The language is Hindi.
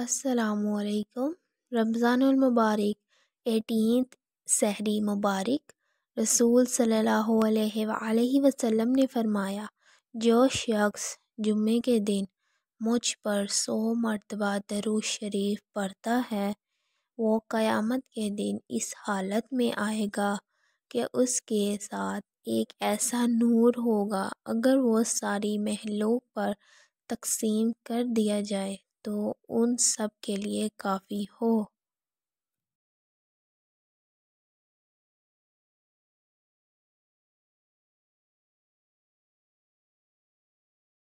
असलकम रमज़ानमबारक एटीनथ सहरी मुबारक रसूल सल वसम ने फ़रमाया जो शख्स जुम्मे के दिन मुझ पर सौ मरतबा दरुज शरीफ पढ़ता है वो क़यामत के दिन इस हालत में आएगा कि उसके साथ एक ऐसा नूर होगा अगर वो सारी महलों पर तकसीम कर दिया जाए तो उन सब के लिए काफ़ी हो